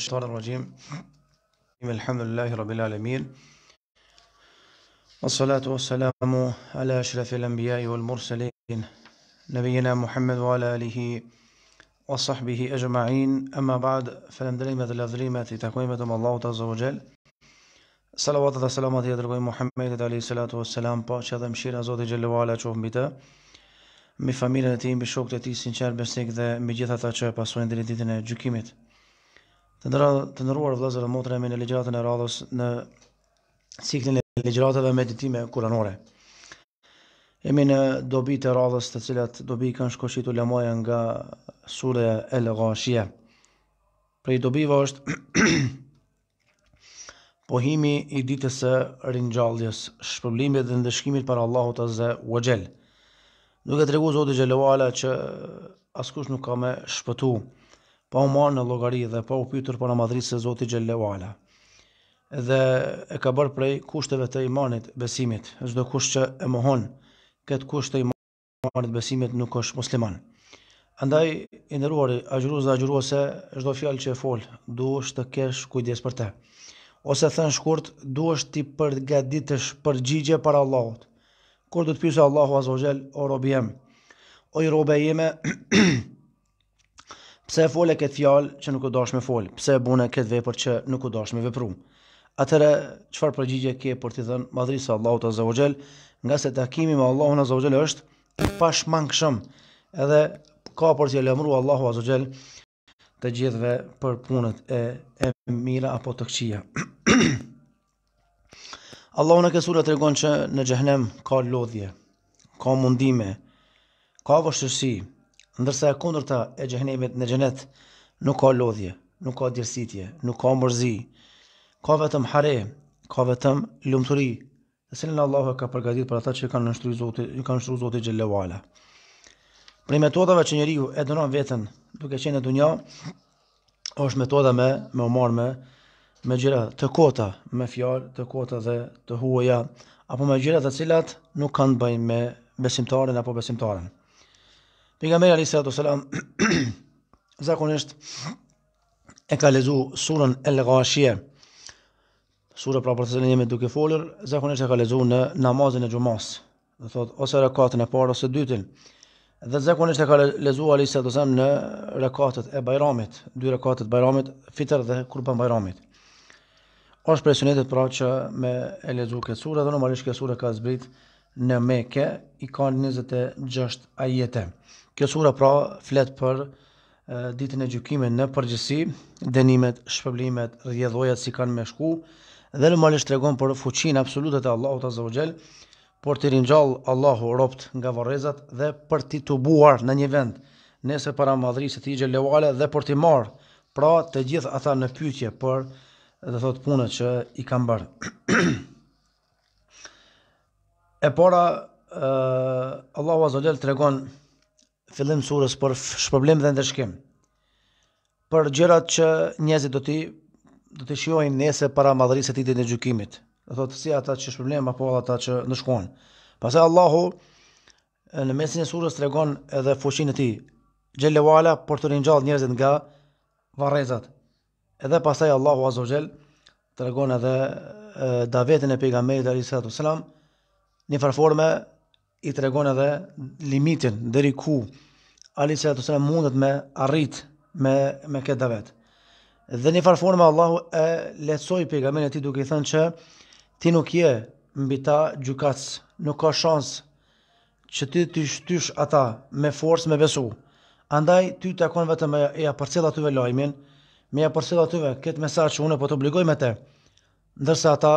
الشيطان الرجيم بسم الله الرحمن الرحيم رب العالمين والصلاة والسلام على أشرف الأنبياء والمرسلين نبينا محمد وعلى آله وصحبه أجمعين أما بعد فلم دريمة الأذريمة تقويمة الله عز وجل صلوات السلامة يا محمد عليه الصلاة والسلام باشا دمشير أزوتي جل وعلا شوهم بتا me familjen e tij, me shokët e tij sinqer besnik dhe me gjithë ata që pasojnë deri ditën e gjykimit. Të ndëra të ndëruar vëllezër dhe motra, në ligjratën e radhës në ciklin e ligjratave me ditime kuranore. Jemi në dobi të radhës të cilat dobi kanë shkoshit u lemoja nga sure e lëga Prej dobi është pohimi i ditës e rinjalljes, shpërblimit dhe ndëshkimit për Allahut a zë u Duke Nuk e të zotë që askush nuk ka me shpëtu pa u marrë në llogari dhe pa u pyetur para madrisë se Zoti xhelleu ala. Dhe e ka bërë prej kushteve të imanit besimit, çdo kush që e mohon këtë kusht të imanit besimit nuk është musliman. Andaj i nderuari, agjëruza agjëruese, çdo fjalë që e fol, duhet të kesh kujdes për të. Ose thën shkurt, duhet të përgatitesh për gjigje para Allahut. Kur do të pyesë Allahu azhajal, o robiem, o i pse e fole këtë fjalë që nuk u dosh me fol, pse e bune këtë vepër që nuk u dosh me vepru. Atëra çfarë përgjigje ke për të dhënë madhrisë Allahut Azza wa Jall, nga se takimi me Allahun Azza wa Jall është i pashmangshëm. Edhe ka për të lëmëruar Allahu Azza wa Jall të gjithëve për punët e e mira apo të këqija. Allahu në kësura të regon që në gjëhnem ka lodhje, ka mundime, ka vështërsi, ndërsa e kundërta e xhenemit në xhenet nuk ka lodhje, nuk ka djersitje, nuk ka mërzi, ka vetëm hare, ka vetëm lumturi, të cilën Allahu ka përgatitur për ata që kanë nënshtruar Zotin, kanë nënshtruar Zotin xhelalu ala. Për metodave që njeriu e dënon veten duke qenë në dunjë, është metoda me me umar me me gjëra të kota, me fjalë të kota dhe të huaja apo me gjëra të cilat nuk kanë të bëjnë me besimtarin apo besimtaren. Dhe me Ali sallallahu alaihi wasallam zakonisht e ka lezu surën El Ghashiyah. Sura pra për të ne jemi duke folur, zakonisht e ka lezu në namazin e xumas. Do thot ose rakatën e parë ose dytën. Dhe zakonisht e ka lezu Ali sallallahu alaihi wasallam në rekatët e Bajramit, dy rekatët e Bajramit, fitr dhe kurban Bajramit. Ose presionetet pra që me e lezu këtë surë, do normalisht këtë surë ka zbrit në meke, i ka 26 ajete. Kjo sura pra flet për ditën e gjykimit në përgjësi, dënimet, shpëblimet, rjedhojat si kanë me shku, dhe në malisht të regon për fuqin absolutet e Allahu të zëvëgjel, por të rinjallë Allahu ropt nga varezat dhe për ti të buar në një vend, nese para madhri se ti leuale dhe për ti marë, pra të gjithë ata në pytje për dhe thot punët që i kam bërë. E para, Allahu Azodel të regon fillim surës për shpërblim dhe ndërshkim. Për gjërat që njëzit do t'i do të shiojnë nese para madhërisë të ditën e gjykimit. Do thotë si ata që shpërblem apo ata që në shkon. Pastaj Allahu në mesin e surës tregon edhe fuqinë e tij. Xhelewala për të ringjallë njerëzit nga varrezat. Edhe pastaj Allahu Azza të regon tregon edhe davetin e pejgamberit Ali sallallahu alaihi wasallam një farforme i të edhe limitin, dheri ku, ali që të sëne mundet me arrit me, me këtë davet. Dhe një farforme Allahu e letësoj për i gamin e ti duke i thënë që ti nuk je mbi ta gjykatës, nuk ka shansë që ti të shtysh ata me forës me besu. Andaj ty të akon vetë me e ja përcil atyve lojimin, me e ja përcil atyve këtë mesaj që une po të obligoj me te, ndërsa ata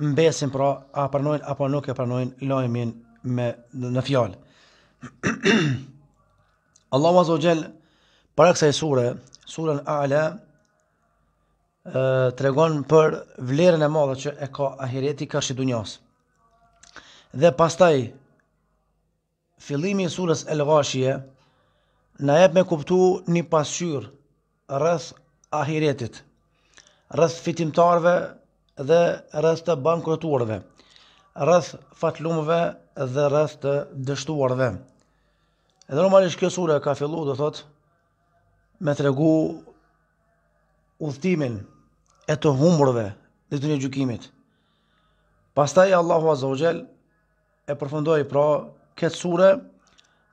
mbesin pra a pranojnë apo nuk e pranojnë lajmin me në fjalë. Allahu azza wa jall para kësaj sure, sura al-a'la të regon për vlerën e madhe që e ka ahireti ka shi dunjas dhe pastaj fillimi i surës e Ghashiye na jep me kuptu një pasqyr rrëth ahiretit rreth fitimtarve dhe rreth të bankrotuarve, rreth fatlumëve dhe rreth të dështuarve. Edhe normalisht kjo sure ka fillu, dhe thot, me të regu udhtimin e të humrëve dhe të një gjukimit. Pastaj Allahu Azogjel e përfundoj pra këtë sure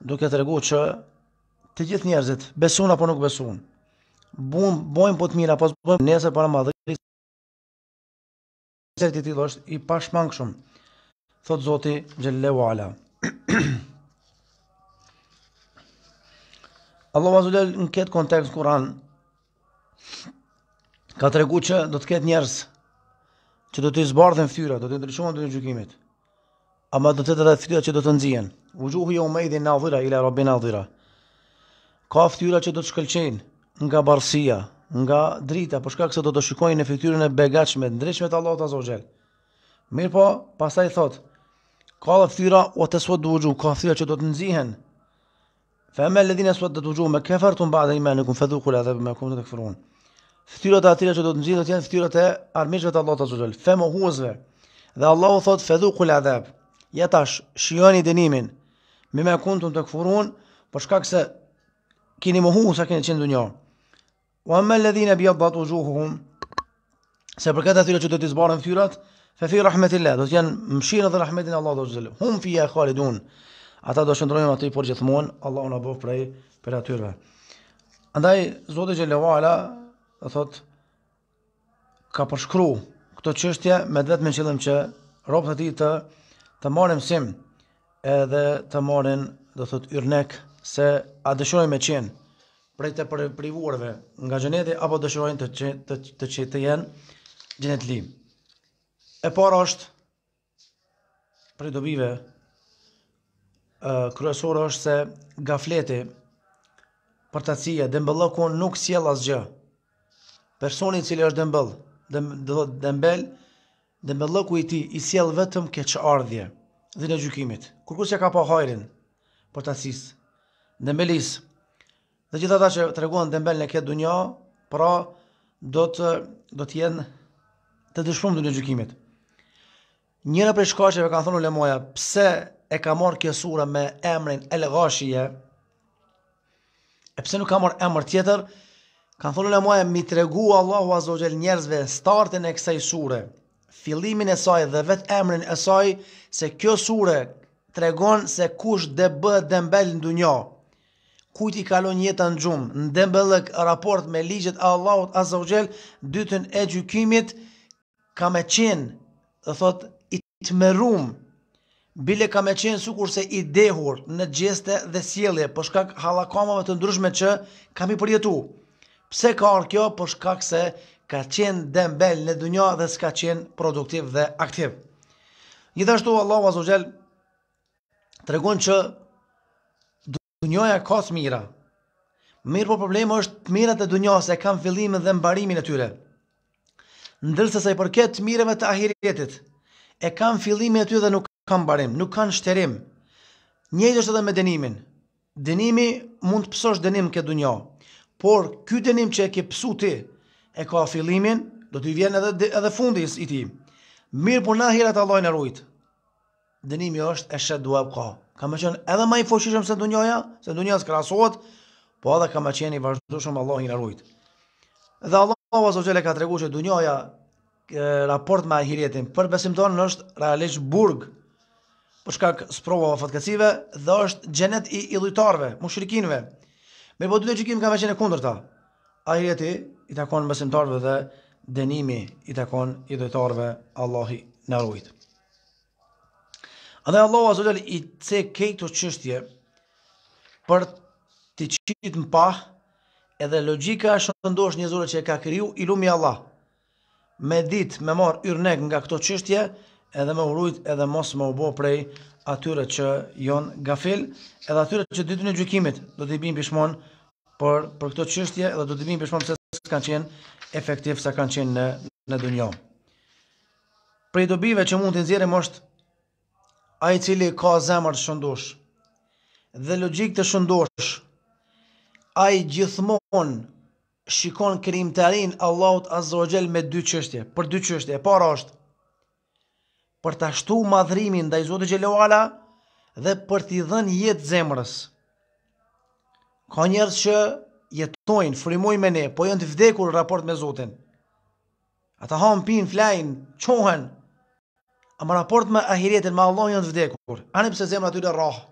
duke të regu që të gjithë njerëzit besun apo nuk besun, bojmë po të mirë apo të bojmë nesër për në madhë, Sërti ti është i pashmangë shumë, thotë Zoti Gjellewa Ala. Allah Azulel në ketë kontekst kuran ka të regu që do të ketë njerës që do të zbardhen fyra, do të ndryshonë do të gjukimit, ama do të të dheftirat që do të nëzien. U gjuhu jo në adhira, ila robin në adhira. Ka fyra që do të shkëlqen nga barsia, nga drita, po shkak se do të shikojnë në fytyrën e begatshme të të Allahut azza wa jall. Mir po, pastaj thot, ka dhe fytyra u të sot u ka fytyra që do të nxihen. Fa ma alladhina sodat wujuhum kafartum ba'da imanikum fadhuku al'adhab ma kuntum takfurun. Fytyra të atyre që do të nxihen do të jenë fytyra të armishëve të Allahut azza wa jall, fe Dhe Allahu thot fadhuku al'adhab. Ja tash, shijoni dënimin. Me ma kuntum takfurun, po shkak se keni mohuar sa keni qenë në dunjë wa amma alladhina biyaddat wujuhuhum se për këtë atyre që do të zbarën fytyrat fe fi rahmetillah do të janë dhe rahmetin e azza wajalla hum fiha khalidun ata do shndrojnë aty por gjithmonë Allahu na bëf prej për atyre andaj zoti xhelalu thot ka përshkru këto çështje me vetëm qëllim që robët e tij të të marrin sim edhe të marrin do thot yrnek se a dëshirojmë me qenë prej të privuarve nga gjeneti, apo dëshirojnë të të të që të jenë li. E para është prej dobive ë kryesore është se gafleti për të cilë dëmbëllëku nuk sjell asgjë. Personi i cili është dëmbëll, do të thotë dëmbël, i tij i sjell vetëm keq ardhje dhe në gjykimit. Kur kush ka pa hajrin për të cilë Në melis, Dhe gjitha ata që të reguan dhe mbel në këtë dunja, pra do të, do të jenë të të shumë të gjykimit. Njëra për shkashëve ka thonu le moja, pse e ka marrë sure me emrin e legashije, e pse nuk ka marrë emër tjetër, Kanë thonu në muaj mi të regu Allahu Azogel njerëzve startin e kësaj sure, filimin e saj dhe vetë emrin e saj se kjo sure të regon se kush dhe bëhet dhe në dunja kujt i kalon jetën në gjumë, në dembelëk raport me ligjet a Allahut a dytën e gjykimit, ka me qenë, dhe thot, i të bile ka me qenë su i dehur në gjeste dhe sielje, shkak halakamave të ndryshme që kam i përjetu. Pse ka arë kjo, shkak se, ka qenë dembel në dunja dhe s'ka qenë produktiv dhe aktiv. Gjithashtu, Allahu a Zogjel, të regon që Dunjoja ka të mira. Mirë po problemë është të mirat e dunjohës e kam fillimin dhe mbarimin e tyre. Ndërse se i përket të mireve të ahiretit, e kam fillimin e tyre dhe nuk kam mbarim, nuk kanë shterim. Njëjtë është edhe me denimin. Denimi mund të pësosh denim këtë dunjo, por ky denim që e ke pësu ti, e ka fillimin, do t'i vjen edhe, edhe fundis i ti. Mirë po na hirat Allah në rujtë dënimi është e shëtë duhe përka. Ka me qenë edhe ma i foqishëm se dunjoja, se dunjoja së krasot, po edhe ka me qenë i vazhdo Allah i nërujtë. Dhe Allah vazhdo qële ka tregu që dunjoja raport me ahirjetin, për besim tonë në është realisht burg, për shkak kësë provo fatkesive, dhe është gjenet i idhujtarve, po më shrikinve. Me bëdu të gjikim ka me qenë e kundërta, ta. i takon besimtarve dhe dënimi i takon idhujtarve Allah i nërujtë. Dhe Allahu azza wajal i the këto çështje për të qitit më pa, edhe logika e shëndosh një zore që e ka kriju, i lumi Allah, me dit, me mar, yrnek nga këto qështje, edhe me urujt, edhe mos me ubo prej atyre që jonë gafil, edhe atyre që ditën e gjykimit, do të i bim pishmon për, për këto qështje, edhe do të i bim pishmon përse së kanë qenë efektiv, së kanë qenë në, në dunion. Prej dobive që mund të nëzirim është a i cili ka zemër të shëndosh, dhe logik të shëndosh, a i gjithmon shikon krim të rinë Allahut Azogel me dy qështje, për dy qështje, e para është, për të ashtu madhrimin dhe i Zotë Gjelluala dhe për t'i dhen jetë zemrës. Ka njerës që jetojnë, frimojnë me ne, po jënë të vdekur raport me Zotën. Ata hanë pinë, flajnë, qohenë, A më raport me ahiretin, me Allah janë të vdekur. Ani pëse zemë atyre rahë.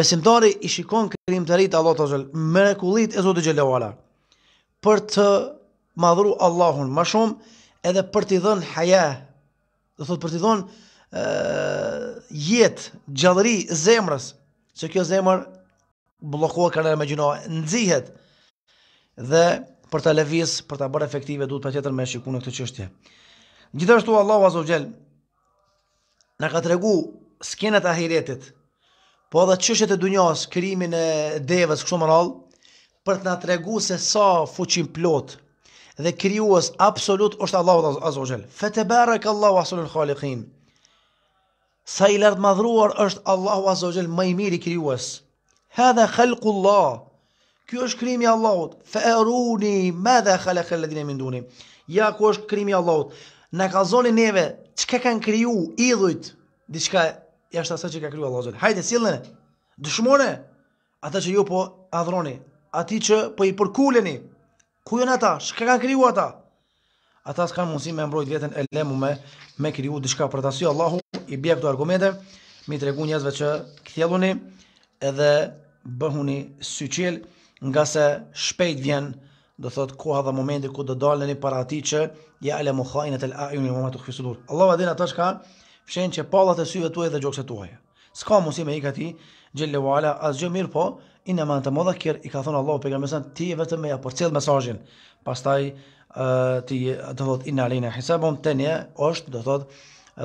Besimtari i shikon kërim të rritë Allah të zëllë, mërekullit e zotë gjellohala, për të madhuru Allahun, ma shumë edhe për t'i dhënë haja, dhe thot për t'i dhënë jetë, gjallëri, zemrës, që kjo zemrë blokohë kërnerë me gjinohë, nëzihet, dhe për t'a levis, për t'a bërë efektive, du të për tjetër me shikunë këtë qështje. Gjithashtu Allahu Azza wa Jall na ka tregu skenat e ahiretit, po edhe çështjet e dunjas, krimin e devës kështu më radh, për të na tregu se sa fuqin plot dhe krijues absolut është Allahu Azza wa Jall. Fatabaraka Allahu Ahsanul Khaliqin. Sa i lartë madhruar është Allahu Azza wa Jall më i miri krijues. Hadha khalqu Allah. Ky është krimi i Allahut. Fa'aruni madha khalaqa alladhina min duni. Ja ku është krimi i Allahut. Në ka zoni neve, që kanë kriju idhujt, diçka jashtë asaj që ka kriju Allah Hajde, silën e, dëshmone, ata që ju po adhroni, ati që po i përkuleni, ku jënë ata, që kanë kriju ata? Ata s'kanë mundësi me mbrojt vjetën e lemu me, me kriju diçka për të Allahu, i bjek të argumente, mi të regu njëzve që këthjeluni, edhe bëhuni syqil, nga se shpejt vjenë, do thot koha dhe momenti ku do dalën i para ati që ja ele mu khajnët e l'a iun i momentu këfisudur. Allah vë dhe të shka fshenë që palat e syve tuaj dhe gjokse të uaj. Ska mu me i ka ti, gjellë u ala, as gjë mirë po, i në manë të modha kjerë i ka thonë Allah për pe ti e vetëm me ja përcil mesajin. Pas taj ti do thot i në alejnë e hisabon, të nje është do thot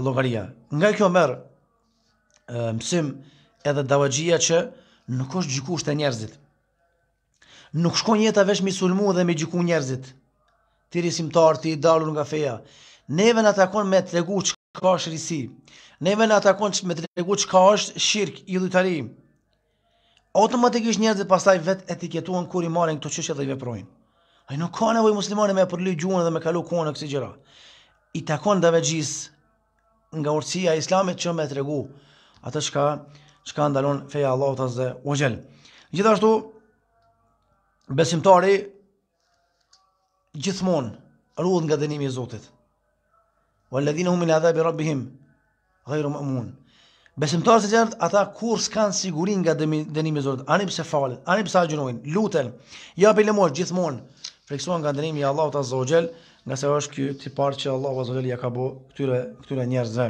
logaria. Nga kjo merë mësim edhe davajgjia që nuk është gjikusht e njerëzit, nuk shkon jeta vesh mi sulmu dhe mi gjiku njerëzit. Ti simtar ti i dalur nga feja. Neve në takon me të regu që ka është risi. Neve në takon me të regu që ka është shirk, idhujtari. Automatikisht njerëzit pasaj vet etiketuan kur i marrin këto qështë dhe i veprojnë. Ai nuk ka nevojë muslimane me përli gjuhën dhe me kalu kone në kësaj I takon davexhis nga urësia e Islamit që më tregu atë çka çka ndalon feja Allahut azza wa jall. Gjithashtu besimtari gjithmonë ruhet nga dënimi i Zotit. Wal ladhina hum min adhabi rabbihim ghayru ma'mun. besimtari e xhenet ata kur s'kan siguri nga dënimi i Zotit, ani pse falen, ani pse agjënojn, luten. Ja bile mosh gjithmonë friksohen nga dënimi i Allahut azza wa xal, nga se është të tipar që Allahu azza wa ja ka bo këtyre këtyre njerëzve.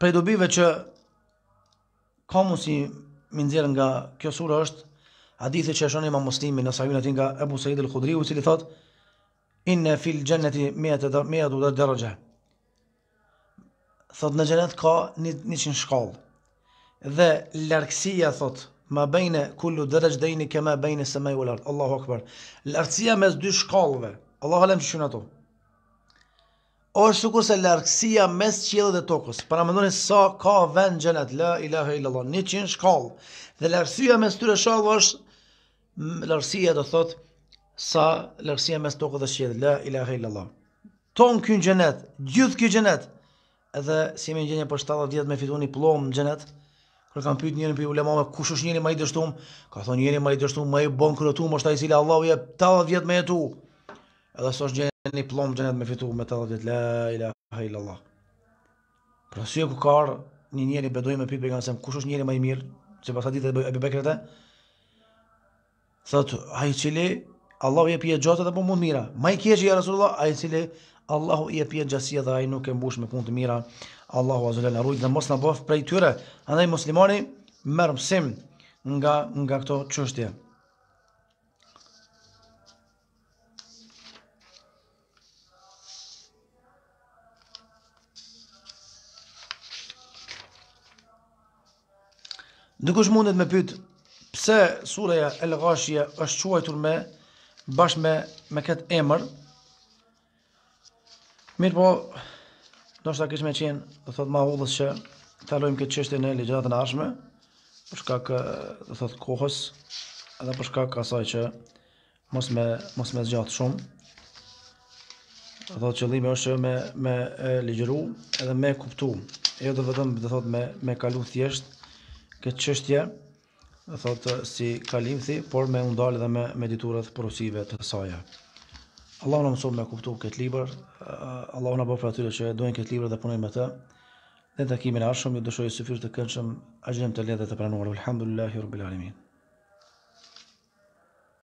prej dobive që ka mund si minzirë nga kjo surë është hadithi që e shonim a muslimi në sahivin e nga Ebu Sejid al Khudriu, si li thot, inë në fil gjenneti mjetë dhe dhe dhe Thot në gjenet ka një qënë shkall Dhe lërksia thot Më bejnë kullu dërëq dhejni Këmë bejnë se me u lartë Allahu akbar Lërksia mes dy shkallve Allah halem që shunë ato është sukur se larkësia mes qilë dhe tokës. Para më ndoni sa ka vend gjenet, la ilahe illallah, një qinë shkallë. Dhe larkësia mes tyre shalë është larkësia dhe thotë sa larkësia mes tokës dhe qilë, la ilahe illallah. Tonë kënë gjenet, gjithë kënë gjenet, edhe si me një gjenje për 70 vjetë me fitu një plomë në gjenet, kërë kam pyt njërën për ulemame, kush është njëri ma i dështumë, ka thonë njëri ma i dështumë, ma i bon kërëtumë, është ta i sile Allah u jep 70 vjetë me jetu, edhe sot është gjenë një plomë gjenet me fitu me 80 la ilaha illallah. Pra si e ku karë një njeri bedoj me pipi, nga se kush është njeri më i mirë, që pas sa ditë e bebekrete, thëtë, hajë cili, Allahu e pje gjatë dhe po mund mira. Ma i kjeqë, ja Rasulullah, a i cili, Allahu je pje gjatësia dhe a i nuk e mbush me punë të mira. Allahu azule në rujtë dhe mos në bëf prej tyre. Andaj muslimani, mërë mësim nga, nga këto qështje. është mundet me pyt pse sureja El Ghashia është quajtur me bashkë me me këtë emër. Mirë po, do të kishme qenë, dhe thot ma hudhës që talojmë këtë qështje në legjatën arshme, përshka kë, dhe thot kohës, edhe përshka kësaj që mos me, mos me zgjatë shumë. Dhe thot që lime është me, me e, ligjeru edhe me kuptu, e jo të vetëm, do thot me, me kalu thjeshtë, këtë çështje thotë si kalimthi, por me undal dhe me mediturat porosive të saja. Allahu na mëson me kuptu këtë libër, Allahu na bëf për atyre që e duan këtë libër dhe punojnë me të. Në takimin e ardhshëm ju dëshoj së fyrë të këndshëm, ajëm të lehtë të pranuar. Alhamdulillahirabbil alamin.